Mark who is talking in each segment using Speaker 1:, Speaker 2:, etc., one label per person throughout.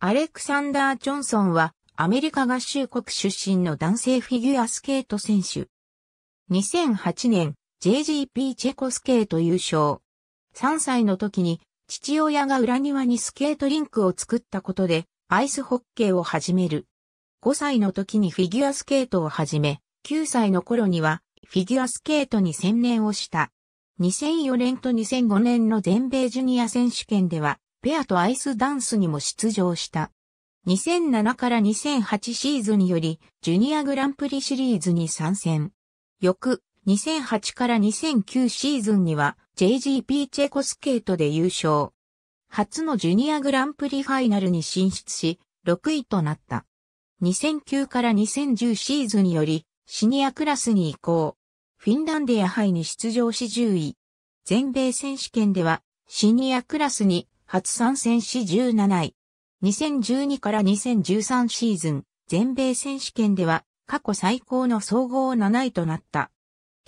Speaker 1: アレクサンダー・ジョンソンはアメリカ合衆国出身の男性フィギュアスケート選手。2008年 JGP チェコスケート優勝。3歳の時に父親が裏庭にスケートリンクを作ったことでアイスホッケーを始める。5歳の時にフィギュアスケートを始め、9歳の頃にはフィギュアスケートに専念をした。2004年と2005年の全米ジュニア選手権ではペアとアイスダンスにも出場した。2007から2008シーズンにより、ジュニアグランプリシリーズに参戦。翌、2008から2009シーズンには、JGP チェコスケートで優勝。初のジュニアグランプリファイナルに進出し、6位となった。2009から2010シーズンにより、シニアクラスに移行。フィンランディア杯に出場し10位。全米選手権では、シニアクラスに初参戦し17位。2012から2013シーズン、全米選手権では過去最高の総合7位となった。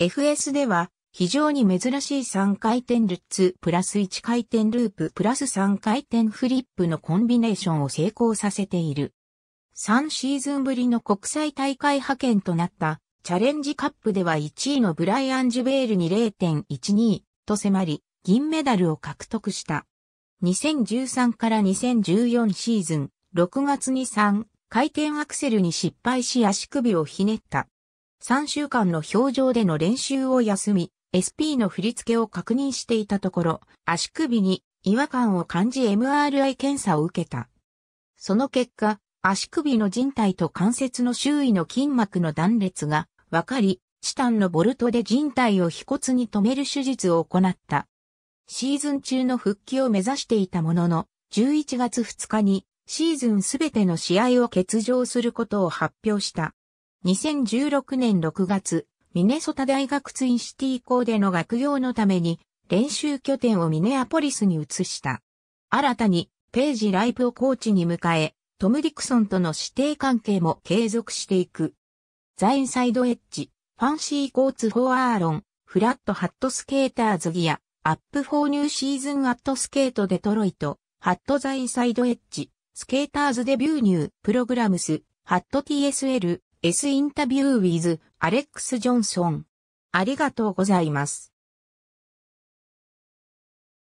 Speaker 1: FS では非常に珍しい3回転ルッツプラス1回転ループプラス3回転フリップのコンビネーションを成功させている。3シーズンぶりの国際大会派遣となったチャレンジカップでは1位のブライアン・ジュベールに0.12と迫り銀メダルを獲得した。2013から2014シーズン、6月に3回転アクセルに失敗し足首をひねった。3週間の表情での練習を休み、SP の振り付けを確認していたところ、足首に違和感を感じ MRI 検査を受けた。その結果、足首の人体と関節の周囲の筋膜の断裂が分かり、チタンのボルトで人体を皮骨に止める手術を行った。シーズン中の復帰を目指していたものの、11月2日にシーズンすべての試合を欠場することを発表した。2016年6月、ミネソタ大学ツインシティ校での学業のために練習拠点をミネアポリスに移した。新たにページライプをコーチに迎え、トム・ディクソンとの指定関係も継続していく。ザインサイドエッジ、ファンシーコーツ・フォー・アーロン、フラットハットスケーターズギア、アップフォーニューシーズンアットスケートデトロイト、ハットザインサイドエッジ、スケーターズデビューニュー、プログラムス、ハット TSL、S インタビューウィズ、アレックス・ジョンソン。ありがとうございます。